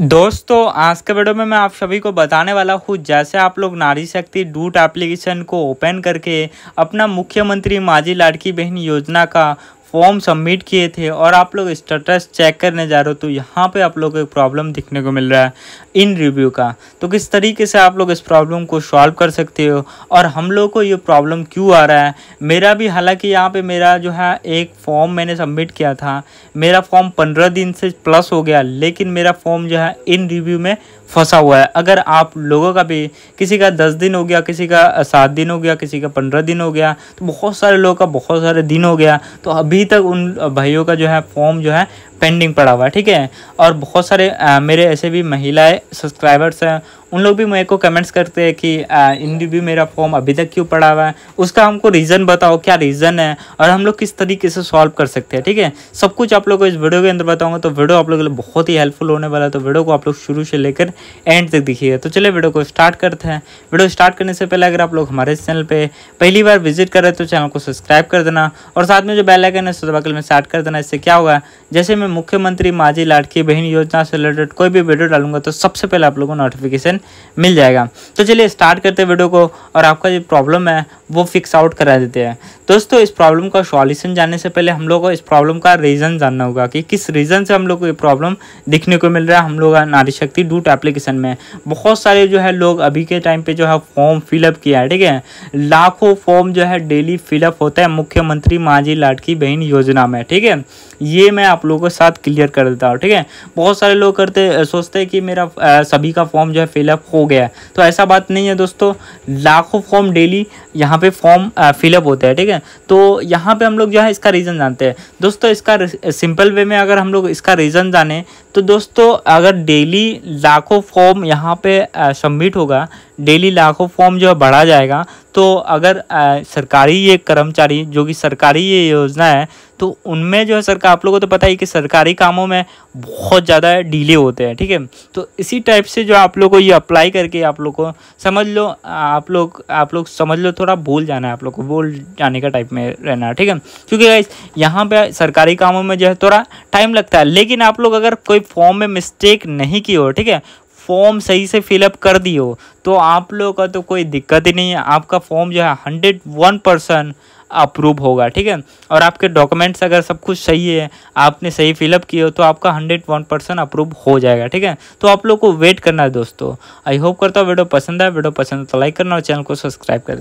दोस्तों आज के वीडियो में मैं आप सभी को बताने वाला हूँ जैसे आप लोग नारी शक्ति डूट एप्लीकेशन को ओपन करके अपना मुख्यमंत्री माजी लाड़की बहन योजना का फॉर्म सबमिट किए थे और आप लोग स्टेटस चेक करने जा रहे हो तो यहाँ पे आप लोग को एक प्रॉब्लम दिखने को मिल रहा है इन रिव्यू का तो किस तरीके से आप लोग इस प्रॉब्लम को सॉल्व कर सकते हो और हम लोग को ये प्रॉब्लम क्यों आ रहा है मेरा भी हालांकि यहाँ पे मेरा जो है एक फॉर्म मैंने सबमिट किया था मेरा फॉर्म पंद्रह दिन से प्लस हो गया लेकिन मेरा फॉर्म जो है इन रिव्यू में फंसा हुआ है अगर आप लोगों का भी किसी का दस दिन हो गया किसी का सात दिन हो गया किसी का पंद्रह दिन हो गया तो बहुत सारे लोगों का बहुत सारे दिन हो गया तो अभी अभी तक उन भाइयों का जो है फॉर्म जो है पेंडिंग पड़ा हुआ है ठीक है और बहुत सारे आ, मेरे ऐसे भी महिलाएं सब्सक्राइबर्स हैं उन लोग भी मेरे को कमेंट्स करते हैं कि इन भी मेरा फॉर्म अभी तक क्यों पड़ा हुआ है उसका हमको रीज़न बताओ क्या रीज़न है और हम लोग किस तरीके से सॉल्व कर सकते हैं ठीक है सब कुछ आप लोग को इस वीडियो के अंदर बताऊंगा तो वीडियो आप लोग के लिए बहुत ही हेल्पफुल होने वाला है तो वीडियो को आप लोग शुरू से लेकर एंड तक दिखिएगा तो चलिए वीडियो को स्टार्ट करते हैं वीडियो स्टार्ट करने से पहले अगर आप लोग हमारे चैनल पर पहली बार विजिट कर रहे तो चैनल को सब्सक्राइब कर देना और साथ में जो बेलाइकन है उसको में स्टार्ट कर देना इससे क्या होगा जैसे मैं में मुख्यमंत्री माझी लाडकी बहन योजना से रिलेटेड कोई भी वीडियो डालूंगा तो सबसे पहले आप लोगों को नोटिफिकेशन मिल जाएगा तो चलिए स्टार्ट करते हैं वीडियो को और आपका जो प्रॉब्लम है वो फिक्स आउट करा देते हैं दोस्तों इस प्रॉब्लम का सॉल्यूशन जानने से पहले हम लोग को इस प्रॉब्लम का रीज़न जानना होगा कि किस रीज़न से हम लोग को ये प्रॉब्लम दिखने को मिल रहा है हम लोग नारी शक्ति डूट एप्लीकेशन में बहुत सारे जो है लोग अभी के टाइम पर जो है फॉर्म फिलअप किया है ठीक है लाखों फॉर्म जो है डेली फिलअप होता है मुख्यमंत्री माझी लाडकी बहन योजना में ठीक है ये मैं आप लोगों को साथ क्लियर कर देता हूँ ठीक है बहुत सारे लोग करते सोचते हैं कि मेरा सभी का फॉर्म जो है फिलअप हो गया तो ऐसा बात नहीं है दोस्तों लाखों फॉर्म डेली यहाँ पे फॉर्म फिलअप होता है ठीक है तो यहाँ पे हम लोग जो है इसका रीज़न जानते हैं दोस्तों इसका सिंपल वे में अगर हम लोग इसका रीज़न जाने तो दोस्तों अगर डेली लाखों फॉर्म यहाँ पे सबमिट होगा डेली लाखों फॉर्म जो है बढ़ा जाएगा तो अगर आ, सरकारी ये कर्मचारी जो कि सरकारी ये योजना है तो उनमें जो है सरकार आप लोगों को तो पता ही कि सरकारी कामों में बहुत ज़्यादा डीले होते हैं ठीक है ठीके? तो इसी टाइप से जो आप लोग को ये अप्लाई करके आप लोग को समझ लो आप लोग आप लोग समझ लो थोड़ा भूल जाना है आप लोग को भूल जाने का टाइप में रहना है ठीक है क्योंकि यहाँ पर सरकारी कामों में जो है थोड़ा टाइम लगता है लेकिन आप लोग अगर कोई फॉर्म में मिस्टेक नहीं की हो ठीक है फॉर्म सही से फिलअप कर दी हो तो आप लोगों का तो कोई दिक्कत ही नहीं है आपका फॉर्म जो है हंड्रेड वन परसेंट अप्रूव होगा ठीक है और आपके डॉक्यूमेंट्स अगर सब कुछ सही है आपने सही फिलअप किया हो तो आपका हंड्रेड वन परसेंट अप्रूव हो जाएगा ठीक है तो आप लोग को वेट करना है दोस्तों आई होप करता हूँ वीडियो पसंद है वीडियो पसंद है तो लाइक करना और चैनल को सब्सक्राइब कर